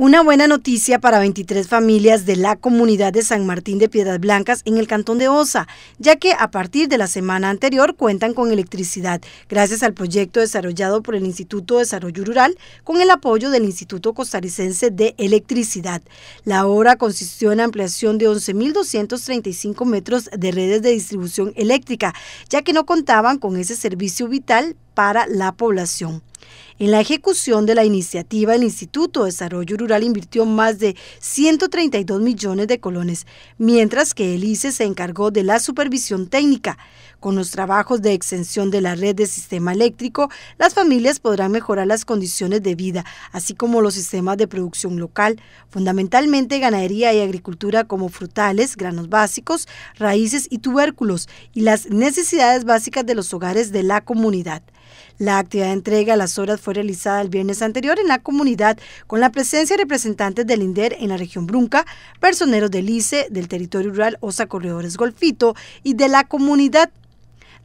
Una buena noticia para 23 familias de la comunidad de San Martín de Piedras Blancas en el cantón de Osa, ya que a partir de la semana anterior cuentan con electricidad, gracias al proyecto desarrollado por el Instituto de Desarrollo Rural con el apoyo del Instituto Costarricense de Electricidad. La obra consistió en ampliación de 11.235 metros de redes de distribución eléctrica, ya que no contaban con ese servicio vital para la población. En la ejecución de la iniciativa, el Instituto de Desarrollo Rural invirtió más de 132 millones de colones, mientras que el ICE se encargó de la supervisión técnica. Con los trabajos de extensión de la red de sistema eléctrico, las familias podrán mejorar las condiciones de vida, así como los sistemas de producción local, fundamentalmente ganadería y agricultura como frutales, granos básicos, raíces y tubérculos, y las necesidades básicas de los hogares de la comunidad. La actividad de entrega a las horas fue realizada el viernes anterior en la comunidad con la presencia de representantes del INDER en la región Brunca, personeros del ICE, del territorio rural Osa Corredores Golfito y de la comunidad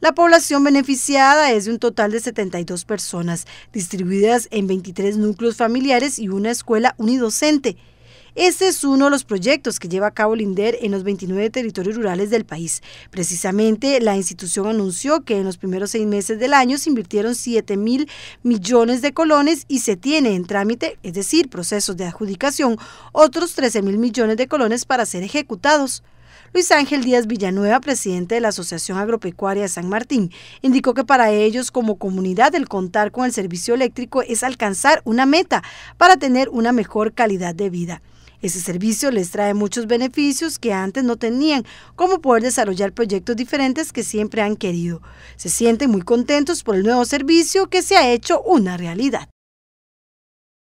la población beneficiada es de un total de 72 personas, distribuidas en 23 núcleos familiares y una escuela unidocente. Este es uno de los proyectos que lleva a cabo Linder en los 29 territorios rurales del país. Precisamente, la institución anunció que en los primeros seis meses del año se invirtieron 7 mil millones de colones y se tiene en trámite, es decir, procesos de adjudicación, otros 13 mil millones de colones para ser ejecutados. Luis Ángel Díaz Villanueva, presidente de la Asociación Agropecuaria de San Martín, indicó que para ellos como comunidad el contar con el servicio eléctrico es alcanzar una meta para tener una mejor calidad de vida. Ese servicio les trae muchos beneficios que antes no tenían, como poder desarrollar proyectos diferentes que siempre han querido. Se sienten muy contentos por el nuevo servicio que se ha hecho una realidad.